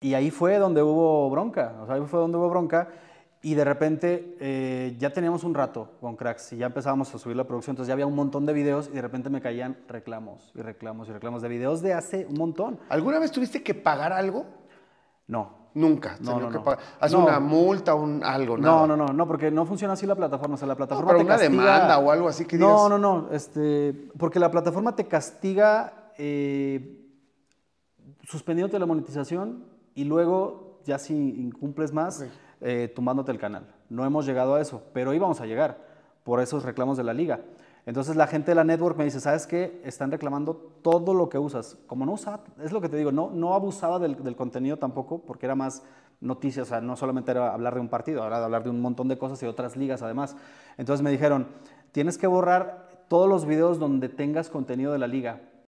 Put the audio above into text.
Y ahí fue donde hubo bronca, o sea, ahí fue donde hubo bronca. Y de repente eh, ya teníamos un rato con Cracks y ya empezábamos a subir la producción, entonces ya había un montón de videos y de repente me caían reclamos y reclamos y reclamos de videos de hace un montón. ¿Alguna vez tuviste que pagar algo? No. Nunca. No, no, no. una multa, un algo, No, no, no, no, porque no funciona así la plataforma. O sea, la plataforma no, pero una demanda o algo así que dices? No, no, no. Este, porque la plataforma te castiga eh, suspendiéndote la monetización y luego ya si incumples más, eh, tumbándote el canal. No hemos llegado a eso, pero íbamos a llegar por esos reclamos de la liga. Entonces la gente de la network me dice, ¿sabes qué? Están reclamando todo lo que usas. Como no usaba, es lo que te digo, no, no abusaba del, del contenido tampoco, porque era más noticias, o sea, no solamente era hablar de un partido, era hablar de un montón de cosas y otras ligas además. Entonces me dijeron, tienes que borrar todos los videos donde tengas contenido de la liga,